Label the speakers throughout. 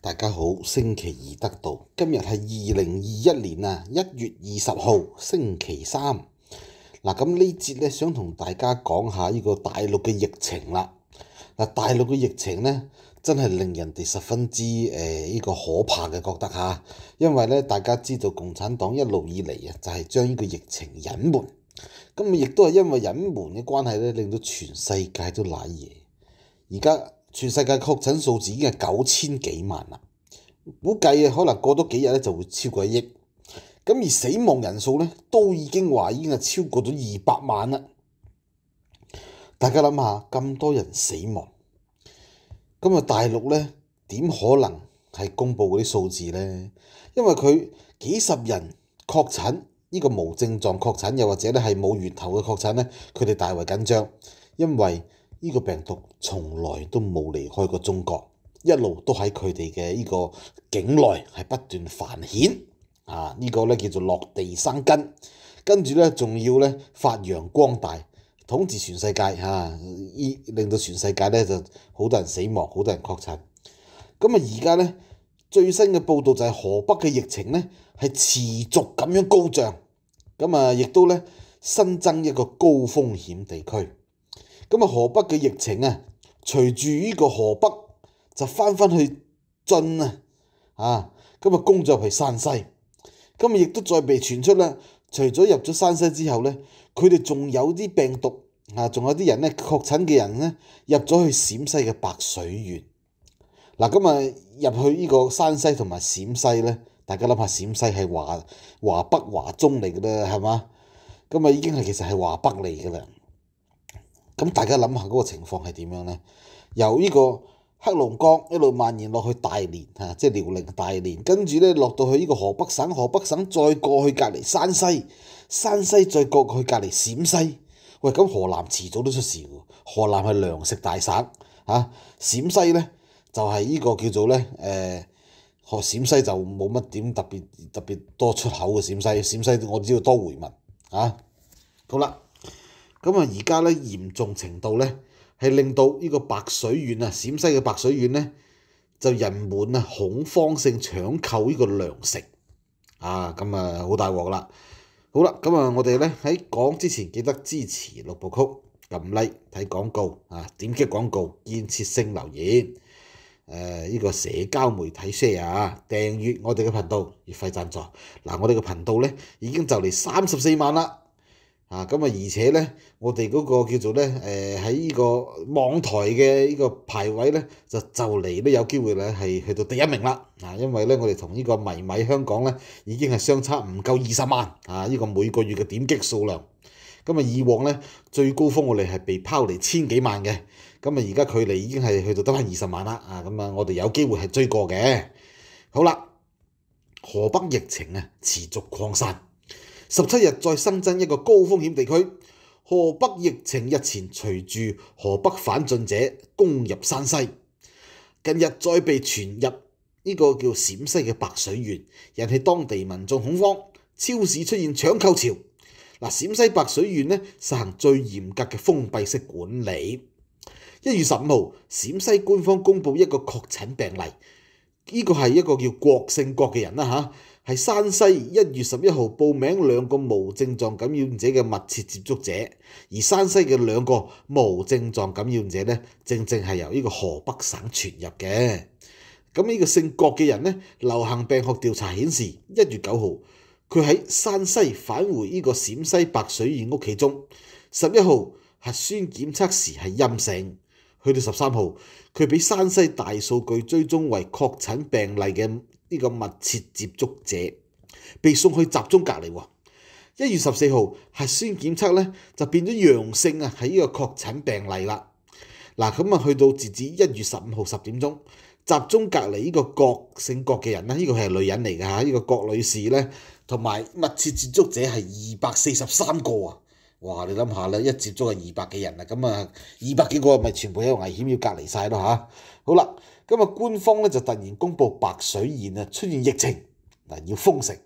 Speaker 1: 大家好，星期二得到，今日系二零二一年啊一月二十号星期三。嗱，咁呢节咧想同大家讲下呢个大陆嘅疫情啦。嗱，大陆嘅疫情咧真系令人哋十分之诶呢個可怕嘅覺得吓，因為咧大家知道共產黨一路以嚟啊就係將呢個疫情隱瞞，咁亦都係因為隱瞞嘅關係咧令到全世界都賴嘢，而家。全世界確診數字已經係九千幾萬啦，估計可能過多幾日咧就會超過一億，咁而死亡人數咧都已經話已經係超過咗二百萬啦。大家諗下咁多人死亡，咁啊大陸咧點可能係公佈嗰啲數字咧？因為佢幾十人確診，呢個無症狀確診又或者咧係冇源頭嘅確診咧，佢哋大為緊張，因為。呢個病毒從來都冇離開過中國，一路都喺佢哋嘅呢個境內係不斷繁衍，啊！呢個咧叫做落地生根，跟住咧仲要咧發揚光大，統治全世界嚇！依令到全世界咧就好多人死亡，好多人確診。咁啊，而家咧最新嘅報道就係河北嘅疫情咧係持續咁樣高漲，咁啊亦都咧新增一個高風險地區。咁啊，河北嘅疫情啊，隨住呢個河北就翻翻去進啊，啊，咁啊，工作係山西，咁啊，亦都再被傳出啦。除咗入咗山西之後咧，佢哋仲有啲病毒啊，仲有啲人咧確診嘅人咧，入咗去陝西嘅白水縣。嗱，咁啊，入去呢個山西同埋陝西咧，大家諗下，陝西係華華北華中嚟嘅啦，係嘛？咁啊，已經係其實係華北嚟嘅啦。咁大家諗下嗰個情況係點樣呢？由呢個黑龍江一路蔓延落去大連嚇，即係遼寧大連，跟住咧落到去呢個河北省，河北省再過去隔離山西，山西再過去隔離陝西。喂，咁河南遲早都出事喎。河南係糧食大省嚇，陝西咧就係呢個叫做咧誒，學陝西就冇乜點特別特別多出口嘅陝西。陝西我知道多回民啊，好啦。咁啊，而家咧嚴重程度咧，係令到呢個白水縣啊，陝西嘅白水縣咧，就人滿啊恐慌性搶購呢個糧食，啊咁啊好大鑊啦！好啦，咁啊我哋咧喺講之前記得支持六部曲，撳 Like 睇廣告啊，點擊廣告建設性留言，誒呢個社交媒體 share 啊，訂閱我哋嘅頻道月費贊助。嗱我哋嘅頻道咧已經就嚟三十四萬啦。啊，咁啊而且咧，我哋嗰個叫做咧，誒喺呢個網台嘅呢個排位咧，就就嚟都有機會咧係去到第一名啦，啊，因為咧我哋同呢個迷米香港咧已經係相差唔夠二十萬，啊，依個每個月嘅點擊數量，咁啊以往咧最高峰我哋係被拋離千幾萬嘅，咁啊而家距離已經係去到得翻二十萬啦，啊，咁啊我哋有機會係追過嘅，好啦，河北疫情啊持續擴散。十七日，在新增一個高風險地區河北疫情日前，隨住河北反進者攻入山西，近日再被傳入呢個叫陝西嘅白水縣，引起當地民眾恐慌，超市出現搶購潮。嗱，陝西白水縣咧，實行最嚴格嘅封閉式管理。一月十五號，陝西官方公布一個確診病例，呢個係一個叫郭姓郭嘅人啦，嚇。係山西一月十一號報名兩個無症狀感染者嘅密切接觸者，而山西嘅兩個無症狀感染者咧，正正係由呢個河北省傳入嘅。咁呢個姓郭嘅人咧，流行病學調查顯示，一月九號佢喺山西返回呢個陝西白水縣屋企中，十一號核酸檢測時係陰性，去到十三號佢俾山西大數據追蹤為確診病例嘅。呢個密切接觸者被送去集中隔離喎。一月十四號核酸檢測咧就變咗陽性啊，喺呢個確診病例啦。嗱咁啊，去到截至一月十五號十點鐘，集中隔離呢個郭姓郭嘅人咧，呢個係女人嚟㗎，呢個郭女士咧，同埋密切接觸者係二百四十三個啊。哇！你諗下啦，一接觸啊二百幾人啦，咁啊二百幾個咪全部有危險要隔離晒咯吓，好啦，咁啊官方咧就突然公佈白水縣啊出現疫情嗱要封城，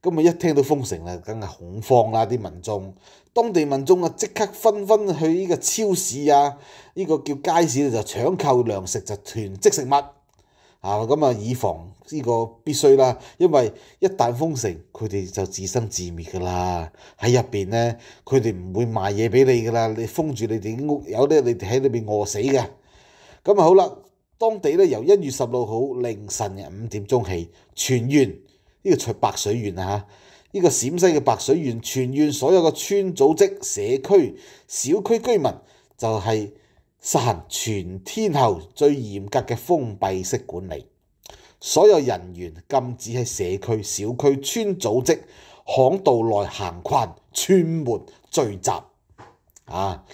Speaker 1: 咁啊一聽到封城啦，梗係恐慌啦啲民眾，當地民眾啊即刻紛紛去呢個超市啊呢個叫街市就搶購糧食就囤積食物。啊咁啊，以防呢個必須啦，因為一旦封城，佢哋就自生自滅噶啦。喺入邊咧，佢哋唔會賣嘢俾你噶啦，你封住你哋啲屋，有啲你哋喺裏邊餓死嘅。咁啊好啦，當地咧由一月十六號凌晨嘅五點鐘起，全縣呢個除白水縣啊，呢個陝西嘅白水縣全縣所有嘅村組織社區、小區居民就係。实行全天候最严格嘅封闭式管理，所有人员禁止喺社区、小区、村组织巷道内行群、串门、聚集。啊，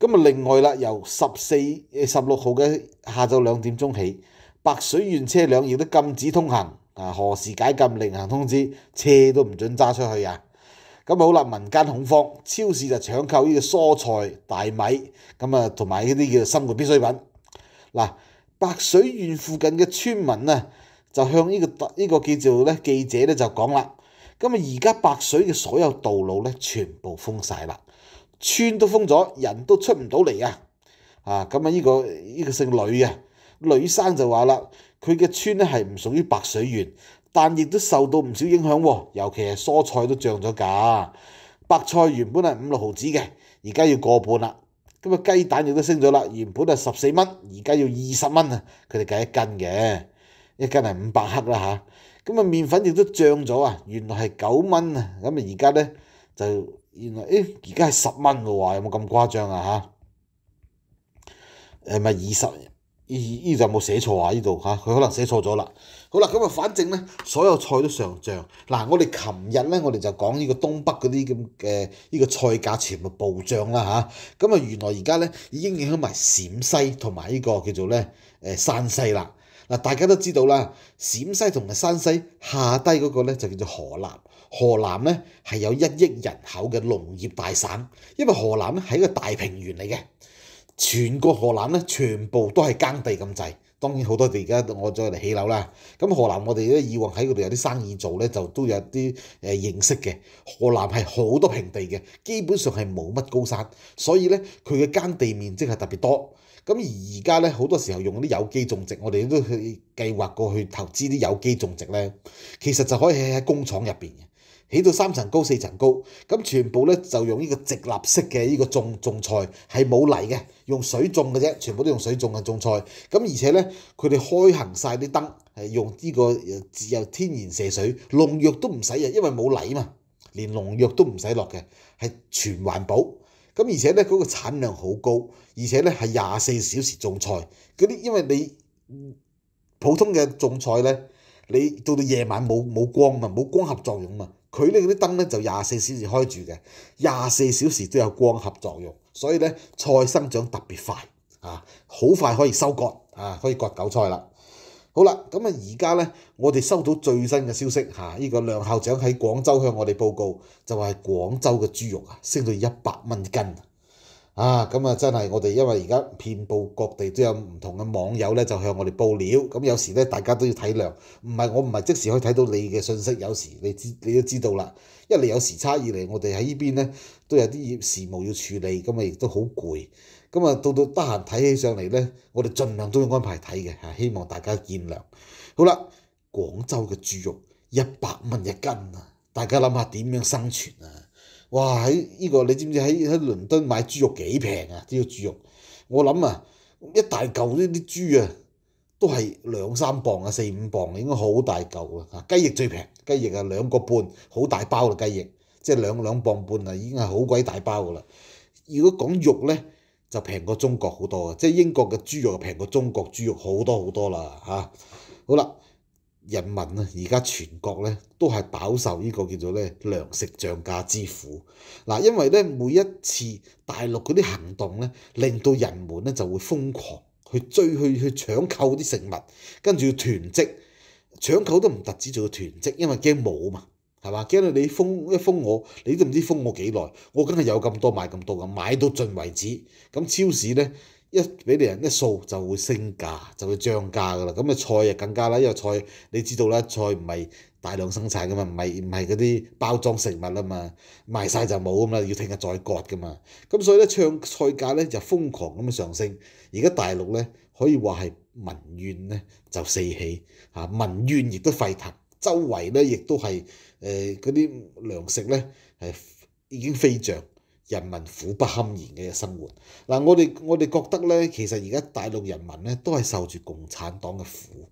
Speaker 1: 咁啊，另外啦，由十四、十六号嘅下昼两点钟起，白水苑车辆亦都禁止通行。啊，何时解禁另行通知，车都唔准揸出去啊！咁咪好啦，民間恐慌，超市就搶購呢個蔬菜、大米，咁啊同埋呢啲叫生活必需品。嗱，白水縣附近嘅村民啊，就向呢個呢個叫做咧記者咧就講啦。咁啊，而家白水嘅所有道路咧全部封曬啦，村都封咗，人都出唔到嚟啊！啊，咁啊呢個呢個姓李啊，李生就話啦，佢嘅村咧係唔屬於白水縣。但亦都受到唔少影響喎，尤其係蔬菜都漲咗價。白菜原本係五六毫子嘅，而家要過半啦。咁啊雞蛋亦都升咗啦，原本係十四蚊，而家要二十蚊啊。佢哋計一斤嘅，一斤係五百克啦嚇。咁啊麵粉亦都漲咗啊，原來係九蚊啊，咁啊而家咧就原來誒而家係十蚊嘅喎，有冇咁誇張啊嚇？誒咪二十？依依就冇寫錯啊！依度嚇，佢可能寫錯咗啦。好啦，咁啊，反正咧，所有菜都上漲。嗱，我哋琴日咧，我哋就講呢個東北嗰啲咁嘅呢個菜價全部暴漲啦嚇。咁啊，原來而家咧已經影響埋陝西同埋呢個叫做咧誒山西啦。嗱，大家都知道啦，陝西同埋山西下低嗰個咧就叫做河南。河南咧係有一億人口嘅農業大省，因為河南咧係一個大平原嚟嘅。全個河南咧，全部都係耕地咁滯。當然好多地而家我再嚟起樓啦。咁河南我哋咧以往喺嗰度有啲生意做咧，就都有啲誒認識嘅。河南係好多平地嘅，基本上係冇乜高山，所以咧佢嘅耕地面積係特別多。咁而家咧好多時候用啲有機種植，我哋都去計劃過去投資啲有機種植咧，其實就可以喺工廠入邊嘅。起到三層高四層高，咁全部咧就用呢個直立式嘅呢個種種菜，係冇泥嘅，用水種嘅啫，全部都用水種嘅種菜。咁而且咧，佢哋開行晒啲燈，係用呢個自由天然射水，農藥都唔使嘅，因為冇泥嘛，連農藥都唔使落嘅，係全環保。咁而且咧嗰個產量好高，而且咧係廿四小時種菜。嗰啲因為你普通嘅種菜咧，你到到夜晚冇冇光嘛，冇光合作用嘛。佢呢嗰啲燈咧就廿四小時開住嘅，廿四小時都有光合作用，所以咧菜生長特別快，啊，好快可以收割，啊，可以割韭菜啦。好啦，咁啊而家咧，我哋收到最新嘅消息嚇，依個梁校長喺廣州向我哋報告，就話係廣州嘅豬肉啊升到一百蚊斤。啊，咁啊真係我哋因為而家遍佈各地都有唔同嘅網友咧，就向我哋報料。咁有時咧，大家都要體諒，唔係我唔係即時可以睇到你嘅信息。有時你知你都知道啦，一嚟有時差二嚟，我哋喺呢邊咧都有啲事務要處理，咁啊亦都好攰。咁啊到到得閒睇起上嚟咧，我哋盡量都要安排睇嘅希望大家見諒。好啦，廣州嘅豬肉一百蚊一斤啊，大家諗下點樣生存啊？哇！喺依個你知唔知喺喺倫敦買豬肉幾平啊？啲豬肉，我諗啊，一大嚿呢啲豬啊，都係兩三磅啊，四五磅應該好大嚿啦雞翼最平，雞翼啊兩個半，好大包啦雞翼，即係兩兩磅半啊，已經係好鬼大包噶啦。如果講肉咧，就平過中國好多啊，即係英國嘅豬肉平過中國豬肉好多好多啦嚇。好啦。人民啊，而家全國咧都係飽受呢個叫做咧糧食漲價之苦。嗱，因為咧每一次大陸嗰啲行動咧，令到人們咧就會瘋狂去追去去搶購啲食物，跟住要囤積。搶購都唔特止做囤積，因為驚冇嘛，係嘛？驚你封一封我，你都唔知封我幾耐，我梗係有咁多買咁多咁，買到盡為止。咁超市咧？一俾啲人一掃就會升價，就會漲價噶啦。咁啊菜啊更加啦，因為菜你知道啦，菜唔係大量生產噶嘛，唔係唔係嗰啲包裝食物啊嘛，賣晒就冇咁啦，要聽日再割噶嘛。咁所以咧，唱菜價咧就瘋狂咁嘅上升。而家大陸咧可以話係民怨咧就四起，嚇民怨亦都沸騰，周圍咧亦都係誒嗰啲糧食咧係已經飛漲。人民苦不堪言嘅生活，嗱我哋我哋覺得咧，其實而家大陸人民咧都係受住共產黨嘅苦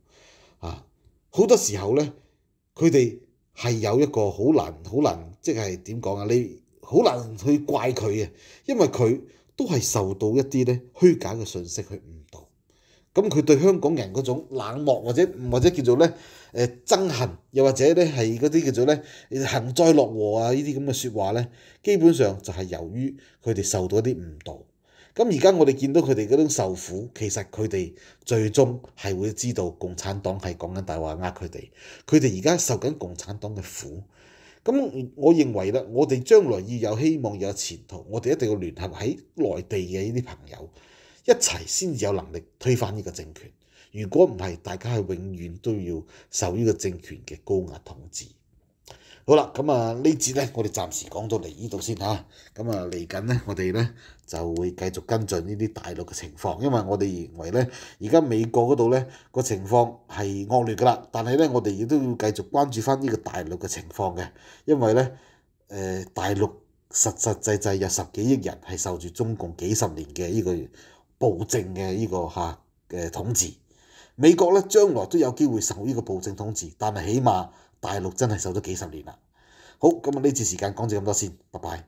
Speaker 1: 啊！好多時候咧，佢哋係有一個好難好難，即係點講啊？你好難去怪佢啊，因為佢都係受到一啲咧虛假嘅信息去誤導。咁佢對香港人嗰種冷漠或者或者叫做咧誒憎恨，又或者咧係嗰啲叫做咧幸災樂禍啊呢啲咁嘅説話咧，基本上就係由於佢哋受到啲誤導。咁而家我哋見到佢哋嗰種受苦，其實佢哋最終係會知道共產黨係講緊大話呃佢哋，佢哋而家受緊共產黨嘅苦。咁我認為啦，我哋將來要有希望、有前途，我哋一定要聯合喺內地嘅呢啲朋友。一齊先至有能力推翻呢個政權。如果唔係，大家係永遠都要受呢個政權嘅高壓統治。好啦，咁啊呢節咧，我哋暫時講到嚟呢度先吓。咁啊嚟緊咧，我哋咧就會繼續跟進呢啲大陸嘅情況。因為我哋認為咧，而家美國嗰度咧個情況係惡劣㗎啦。但係咧，我哋亦都要繼續關注翻呢個大陸嘅情況嘅，因為咧誒大陸實實際际有十幾億人係受住中共幾十年嘅呢个。暴政嘅呢个吓嘅统治，美国咧将来都有机会受呢个暴政统治，但系起码大陆真系受咗几十年啦。好，咁啊呢次时间讲住咁多先，拜拜。